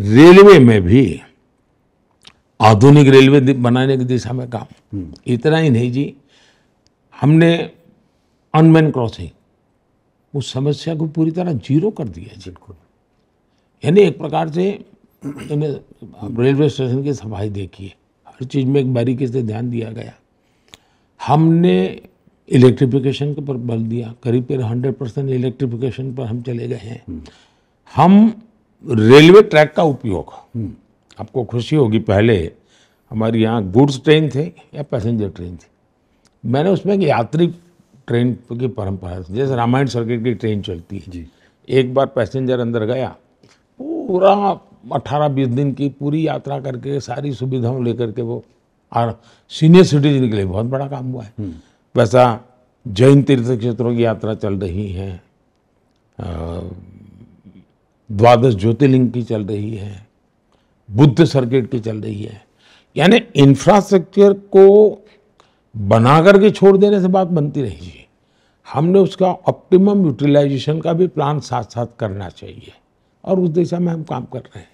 Railway में भी आधुनिक रेलवे बनाने की दिशा में काम हम्म। इतना ही नहीं जी हमने अनमैन क्रॉसिंग उस समस्या को पूरी तरह जीरो कर दिया जी यानी एक प्रकार से रेलवे स्टेशन की सफाई देखी है हर चीज़ में एक बारीकी से ध्यान दिया गया हमने इलेक्ट्रिफिकेशन के पर बल दिया करीब करीब हंड्रेड परसेंट इलेक्ट्रिफिकेशन पर हम चले गए हैं हम्म। हम रेलवे ट्रैक का उपयोग आपको खुशी होगी पहले हमारे यहाँ गुड्स ट्रेन थे या पैसेंजर ट्रेन थी मैंने उसमें एक यात्री ट्रेन की परंपरा थी जैसे रामायण सर्किट की ट्रेन चलती है जी एक बार पैसेंजर अंदर गया पूरा अट्ठारह बीस दिन की पूरी यात्रा करके सारी सुविधाओं लेकर के वो और सीनियर सिटीजन के लिए बहुत बड़ा काम हुआ है हम्म। वैसा जैन तीर्थ क्षेत्रों की यात्रा चल रही है द्वादश ज्योतिर्लिंग की चल रही है बुद्ध सर्किट की चल रही है यानी इंफ्रास्ट्रक्चर को बना करके छोड़ देने से बात बनती रही है हमने उसका ऑप्टिमम यूटिलाइजेशन का भी प्लान साथ साथ करना चाहिए और उस दिशा में हम काम कर रहे हैं